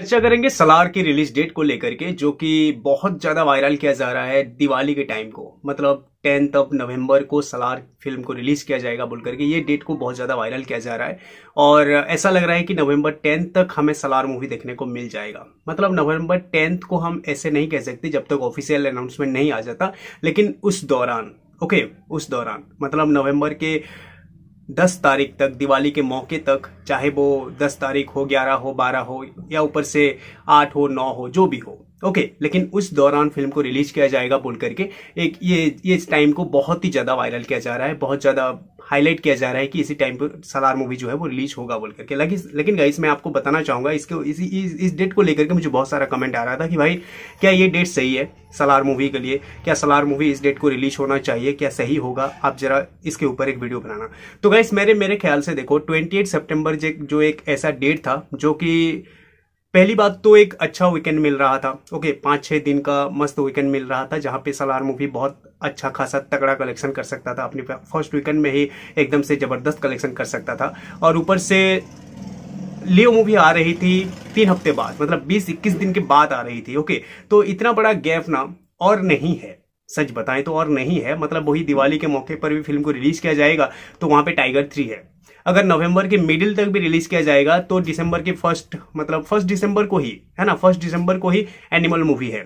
चर्चा करेंगे सलार की रिलीज डेट को लेकर के जो कि बहुत ज्यादा वायरल किया जा रहा है दिवाली के टाइम को मतलब टेंथ ऑफ नवंबर को सलार फिल्म को रिलीज किया जाएगा बोलकर के ये डेट को बहुत ज़्यादा वायरल किया जा रहा है और ऐसा लग रहा है कि नवंबर टेंथ तक हमें सलार मूवी देखने को मिल जाएगा मतलब नवंबर टेंथ को हम ऐसे नहीं कह सकते जब तक ऑफिशियल अनाउंसमेंट नहीं आ जाता लेकिन उस दौरान ओके okay, उस दौरान मतलब नवंबर के 10 तारीख तक दिवाली के मौके तक चाहे वो 10 तारीख हो 11 हो 12 हो या ऊपर से 8 हो 9 हो जो भी हो ओके लेकिन उस दौरान फिल्म को रिलीज किया जाएगा बोल करके एक ये ये इस टाइम को बहुत ही ज़्यादा वायरल किया जा रहा है बहुत ज़्यादा हाईलाइट किया जा रहा है कि इसी टाइम पर सलार मूवी जो है वो रिलीज होगा बोल करके लेकिन गाइस मैं आपको बताना चाहूंगा इसके इसी इस, इस डेट को लेकर के मुझे बहुत सारा कमेंट आ रहा था कि भाई क्या ये डेट सही है सलार मूवी के लिए क्या सलार मूवी इस डेट को रिलीज होना चाहिए क्या सही होगा आप जरा इसके ऊपर एक वीडियो बनाना तो गाइस मेरे मेरे ख्याल से देखो ट्वेंटी एट जो एक ऐसा डेट था जो कि पहली बात तो एक अच्छा वीकेंड मिल रहा था ओके पाँच छः दिन का मस्त वीकेंड मिल रहा था जहाँ पे सलार मूवी बहुत अच्छा खासा तगड़ा कलेक्शन कर सकता था अपने फर्स्ट वीकेंड में ही एकदम से ज़बरदस्त कलेक्शन कर सकता था और ऊपर से लियो मूवी आ रही थी तीन हफ्ते बाद मतलब बीस इक्कीस दिन के बाद आ रही थी ओके तो इतना बड़ा गैप ना और नहीं है सच बताएं तो और नहीं है मतलब वही दिवाली के मौके पर भी फिल्म को रिलीज किया जाएगा तो वहां पे टाइगर थ्री है अगर नवंबर के मिडिल तक भी रिलीज किया जाएगा तो दिसंबर के फर्स्ट मतलब फर्स्ट दिसंबर को ही है ना फर्स्ट दिसंबर को ही एनिमल मूवी है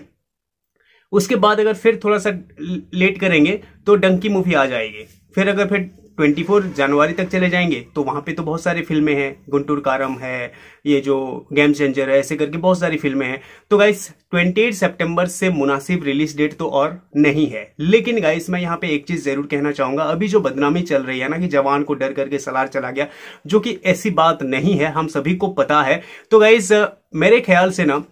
उसके बाद अगर फिर थोड़ा सा लेट करेंगे तो डंकी मूवी आ जाएगी फिर अगर फिर 24 जनवरी तक चले जाएंगे तो वहाँ पे तो बहुत सारी फिल्में हैं गुंटूर कारम है ये जो गेम चेंजर है ऐसे करके बहुत सारी फिल्में हैं तो गाइस 28 सितंबर से मुनासिब रिलीज डेट तो और नहीं है लेकिन गाइस मैं यहाँ पे एक चीज जरूर कहना चाहूंगा अभी जो बदनामी चल रही है ना कि जवान को डर करके सलार चला गया जो कि ऐसी बात नहीं है हम सभी को पता है तो गाइज मेरे ख्याल से ना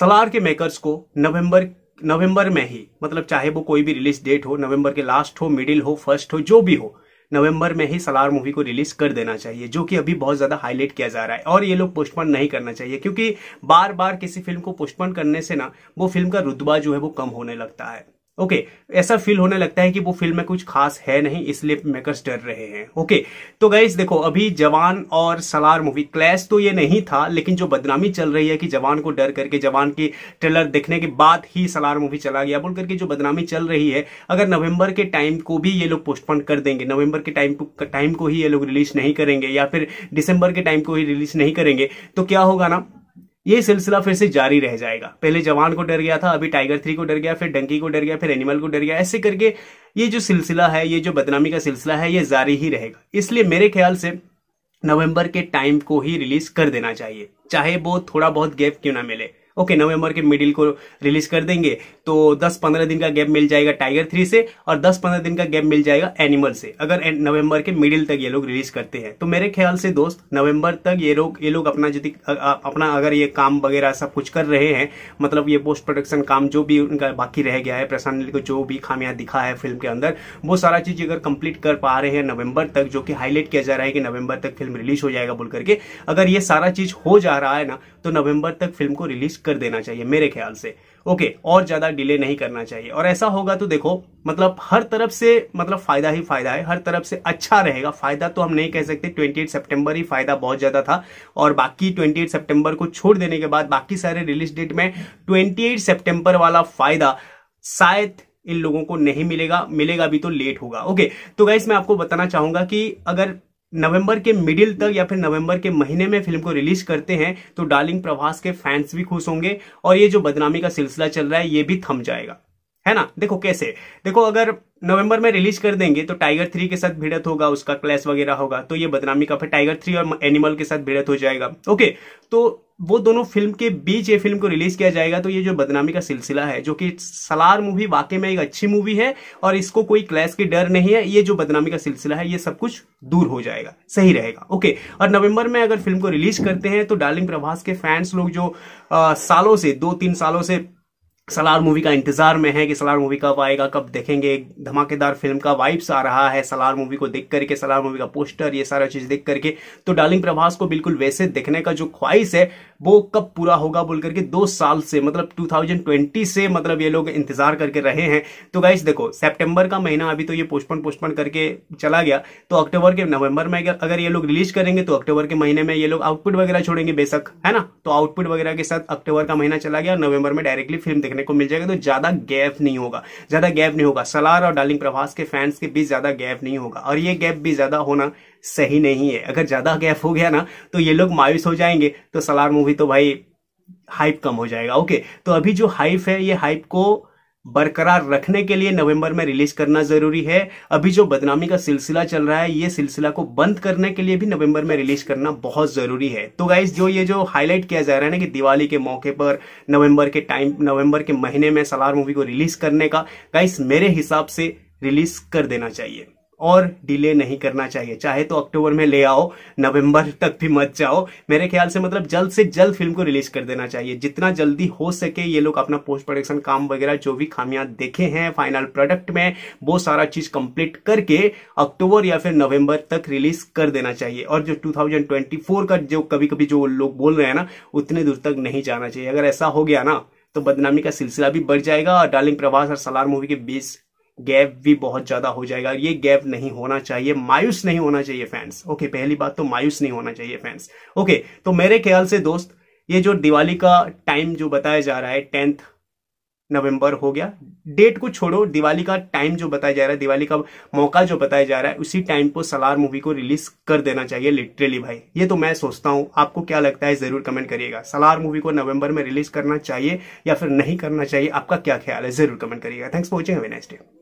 सलार के मेकर्स को नवंबर नवंबर में ही मतलब चाहे वो कोई भी रिलीज डेट हो नवंबर के लास्ट हो मिडिल हो फर्स्ट हो जो भी हो नवंबर में ही सलार मूवी को रिलीज कर देना चाहिए जो कि अभी बहुत ज्यादा हाईलाइट किया जा रहा है और ये लोग पोस्टपोन नहीं करना चाहिए क्योंकि बार बार किसी फिल्म को पोस्टपोन करने से ना वो फिल्म का रुतबा जो है वो कम होने लगता है ओके okay, ऐसा फील होने लगता है कि वो फिल्म में कुछ खास है नहीं इसलिए मेकर्स डर रहे हैं ओके okay, तो गाइज देखो अभी जवान और सलार मूवी क्लैश तो ये नहीं था लेकिन जो बदनामी चल रही है कि जवान को डर करके जवान की ट्रेलर देखने के बाद ही सलार मूवी चला गया बोल करके जो बदनामी चल रही है अगर नवंबर के टाइम को भी ये लोग पोस्टपोन कर देंगे नवंबर के टाइम टाइम को ही ये लोग रिलीज नहीं करेंगे या फिर दिसंबर के टाइम को ही रिलीज नहीं करेंगे तो क्या होगा ना ये सिलसिला फिर से जारी रह जाएगा पहले जवान को डर गया था अभी टाइगर थ्री को डर गया फिर डंकी को डर गया फिर एनिमल को डर गया ऐसे करके ये जो सिलसिला है ये जो बदनामी का सिलसिला है ये जारी ही रहेगा इसलिए मेरे ख्याल से नवंबर के टाइम को ही रिलीज कर देना चाहिए चाहे वो थोड़ा बहुत गैप क्यों ना मिले ओके नवंबर के मिडिल को रिलीज कर देंगे तो 10-15 दिन का गैप मिल जाएगा टाइगर थ्री से और 10-15 दिन का गैप मिल जाएगा एनिमल से अगर नवंबर के मिडिल तक ये लोग रिलीज करते हैं तो मेरे ख्याल से दोस्त नवंबर तक ये लोग ये लोग अपना यदि अपना अगर ये काम वगैरह सब कुछ कर रहे हैं मतलब ये पोस्ट प्रोडक्शन काम जो भी उनका बाकी रह गया है प्रशांत नील को जो भी खामियां दिखा है फिल्म के अंदर वो सारा चीज अगर कंप्लीट कर पा रहे हैं नवंबर तक जो कि हाईलाइट किया जा रहा है कि नवंबर तक फिल्म रिलीज हो जाएगा बोल करके अगर ये सारा चीज हो जा रहा है ना तो नवंबर तक फिल्म को रिलीज कर देना चाहिए मेरे ख्याल से ओके और ज्यादा डिले नहीं करना चाहिए और ऐसा होगा तो देखो मतलब हर तरफ से मतलब फायदा ही फायदा है हर तरफ से अच्छा रहेगा फायदा तो हम नहीं कह सकते 28 सितंबर ही फायदा बहुत ज्यादा था और बाकी 28 सितंबर को छोड़ देने के बाद बाकी सारे रिलीज डेट में ट्वेंटी एट वाला फायदा शायद इन लोगों को नहीं मिलेगा मिलेगा भी तो लेट होगा ओके तो गाइस मैं आपको बताना चाहूंगा कि अगर नवंबर के मिडिल तक या फिर नवंबर के महीने में फिल्म को रिलीज करते हैं तो डार्लिंग प्रभास के फैंस भी खुश होंगे और ये जो बदनामी का सिलसिला चल रहा है ये भी थम जाएगा है ना देखो कैसे देखो अगर नवंबर में रिलीज कर देंगे तो टाइगर थ्री के साथ भिड़त होगा उसका क्लैश वगैरह होगा तो ये बदनामी का फिर टाइगर थ्री और एनिमल के साथ भिड़त हो जाएगा ओके तो वो दोनों फिल्म के बीच ये फिल्म को रिलीज किया जाएगा तो ये जो बदनामी का सिलसिला है जो कि सलार मूवी वाकई में एक अच्छी मूवी है और इसको कोई क्लैश की डर नहीं है ये जो बदनामी का सिलसिला है ये सब कुछ दूर हो जाएगा सही रहेगा ओके और नवंबर में अगर फिल्म को रिलीज करते हैं तो डार्लिंग प्रभास के फैंस लोग जो आ, सालों से दो तीन सालों से सलार मूवी का इंतजार में है कि सलार मूवी कब आएगा कब देखेंगे धमाकेदार फिल्म का वाइब्स आ रहा है सलार मूवी को देख करके सलार मूवी का पोस्टर ये सारा चीज देख करके तो डार्लिंग प्रभास को बिल्कुल वैसे देखने का जो ख्वाहिश है वो कब पूरा होगा बोल करके दो साल से मतलब 2020 से मतलब ये लोग इंतजार करके रहे हैं तो गाइस देखो सेप्टेम्बर का महीना अभी तो ये पोस्टपोन पोस्टपोन करके चला गया तो अक्टूबर के नवंबर में अगर ये लोग रिलीज करेंगे तो अक्टूबर के महीने में ये लोग आउटपुट वगैरह छोड़ेंगे बेशक है ना तो आउटपुट वगैरह के साथ अक्टूबर का महीना चला गया नवंबर में डायरेक्टली फिल्म देखने को मिल जाएगा तो ज्यादा गैप नहीं होगा ज्यादा गैप नहीं होगा सलार और डार्लिंग प्रभास के फैंस के बीच ज्यादा गैप नहीं होगा और ये गैप भी ज्यादा होना सही नहीं है अगर ज़्यादा गैप हो गया ना तो ये लोग मायूस हो जाएंगे तो सलार मूवी तो भाई हाइप कम हो जाएगा ओके तो अभी जो हाइप है ये हाइप को बरकरार रखने के लिए नवंबर में रिलीज करना जरूरी है अभी जो बदनामी का सिलसिला चल रहा है ये सिलसिला को बंद करने के लिए भी नवंबर में रिलीज करना बहुत जरूरी है तो गाइज जो ये जो हाईलाइट किया जा रहा है ना कि दिवाली के मौके पर नवंबर के टाइम नवंबर के महीने में सलार मूवी को रिलीज करने का गाइस मेरे हिसाब से रिलीज कर देना चाहिए और डिले नहीं करना चाहिए चाहे तो अक्टूबर में ले आओ नवंबर तक भी मत जाओ मेरे ख्याल से मतलब जल्द से जल्द फिल्म को रिलीज कर देना चाहिए जितना जल्दी हो सके ये लोग अपना पोस्ट प्रोडक्शन काम वगैरह जो भी खामियां देखे हैं फाइनल प्रोडक्ट में वो सारा चीज कंप्लीट करके अक्टूबर या फिर नवंबर तक रिलीज कर देना चाहिए और जो टू का जो कभी कभी जो लोग बोल रहे हैं ना उतने दूर तक नहीं जाना चाहिए अगर ऐसा हो गया ना तो बदनामी का सिलसिला भी बढ़ जाएगा और डार्लिंग प्रभास और सलार मूवी के बीच गैप भी बहुत ज्यादा हो जाएगा ये गैप नहीं होना चाहिए मायूस नहीं होना चाहिए फैंस ओके पहली बात तो मायूस नहीं होना चाहिए फैंस ओके तो मेरे ख्याल से दोस्त ये जो दिवाली का टाइम जो बताया जा रहा है टेंथ नवंबर हो गया डेट को छोड़ो दिवाली का टाइम जो बताया जा रहा है दिवाली का मौका जो बताया जा रहा है उसी टाइम पर सलार मूवी को रिलीज कर देना चाहिए लिटरली भाई ये तो मैं सोचता हूं आपको क्या लगता है जरूर कमेंट करिएगा सलार मूवी को नवंबर में रिलीज करना चाहिए या फिर नहीं करना चाहिए आपका क्या ख्याल है जरूर कमेंट करिएगा thanks for watching next day